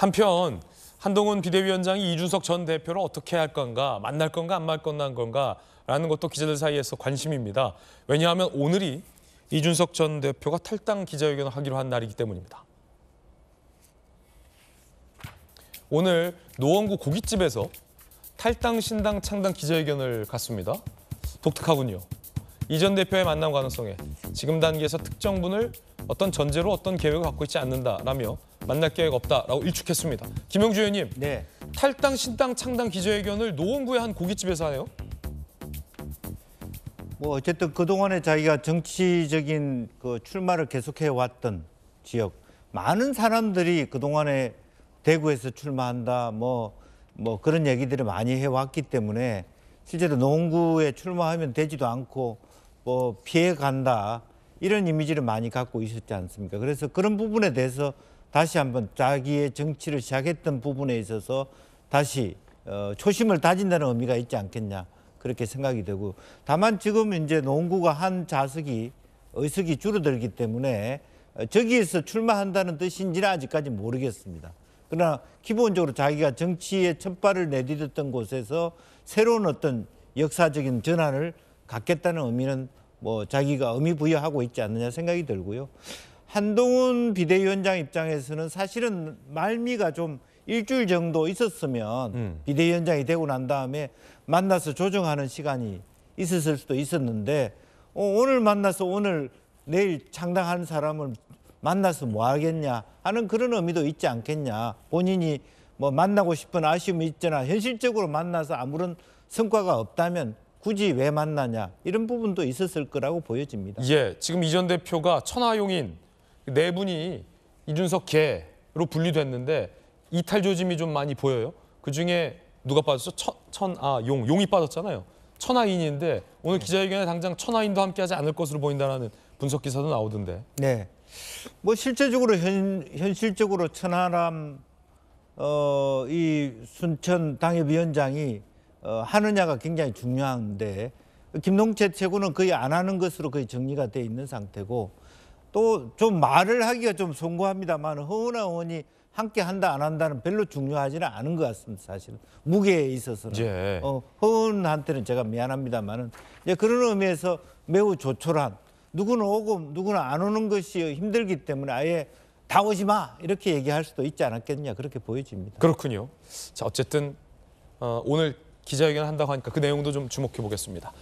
한편 한동훈 비대위원장이 이준석 전 대표를 어떻게 할 건가, 만날 건가 안 만날 건가라는 것도 기자들 사이에서 관심입니다. 왜냐하면 오늘이 이준석 전 대표가 탈당 기자회견을 하기로 한 날이기 때문입니다. 오늘 노원구 고깃집에서 탈당 신당 창당 기자회견을 갖습니다. 독특하군요. 이전 대표의 만남 가능성에 지금 단계에서 특정 분을 어떤 전제로 어떤 계획을 갖고 있지 않는다라며 만날 계획 없다라고 일축했습니다. 김영주 의원님, 네. 탈당 신당 창당 기자회견을 노원구의 한 고깃집에서 하네요. 뭐 어쨌든 그동안에 자기가 정치적인 그 출마를 계속해 왔던 지역 많은 사람들이 그동안에 대구에서 출마한다 뭐뭐 뭐 그런 얘기들을 많이 해 왔기 때문에 실제로 농구에 출마하면 되지도 않고 뭐 피해 간다 이런 이미지를 많이 갖고 있었지 않습니까? 그래서 그런 부분에 대해서 다시 한번 자기의 정치를 시작했던 부분에 있어서 다시 어, 초심을 다진다는 의미가 있지 않겠냐 그렇게 생각이 되고 다만 지금 이제 농구가 한 자석이 의석이 줄어들기 때문에 어, 저기에서 출마한다는 뜻인지는 아직까지 모르겠습니다. 그러나 기본적으로 자기가 정치에 첫발을 내딛었던 곳에서 새로운 어떤 역사적인 전환을 갖겠다는 의미는 뭐 자기가 의미 부여하고 있지 않느냐 생각이 들고요. 한동훈 비대위원장 입장에서는 사실은 말미가 좀 일주일 정도 있었으면 음. 비대위원장이 되고 난 다음에 만나서 조정하는 시간이 있었을 수도 있었는데 어, 오늘 만나서 오늘 내일 창당하는 사람을 만나서 뭐 하겠냐 하는 그런 의미도 있지 않겠냐 본인이 뭐 만나고 싶은 아쉬움이 있잖아 현실적으로 만나서 아무런 성과가 없다면 굳이 왜 만나냐 이런 부분도 있었을 거라고 보여집니다. 예, 지금 이전 대표가 천하용인 네 분이 이준석 개로 분류됐는데 이탈 조짐이 좀 많이 보여요. 그중에 누가 빠졌죠? 천, 천 아 용 용이 빠졌잖아요. 천하인인데 오늘 네. 기자회견에 당장 천하인도 함께하지 않을 것으로 보인다라는 분석 기사도 나오던데. 네, 뭐 실제적으로 현, 현실적으로 천하람 어, 이 순천 당협위원장이 어, 하느냐가 굉장히 중요한데 김동채 최고는 거의 안 하는 것으로 거의 정리가 돼 있는 상태고 또 좀 말을 하기가 좀 송구합니다만 허은하 의원이 함께 한다 안 한다는 별로 중요하지는 않은 것 같습니다 사실은 무게에 있어서는 예. 어, 허은한테는 제가 미안합니다만은 이 그런 의미에서 매우 조촐한 누구는 오고 누구는 안 오는 것이 힘들기 때문에 아예 다 오지 마 이렇게 얘기할 수도 있지 않았겠냐 그렇게 보여집니다. 그렇군요. 자 어쨌든 어, 오늘 기자회견을 한다고 하니까 그 내용도 좀 주목해 보겠습니다.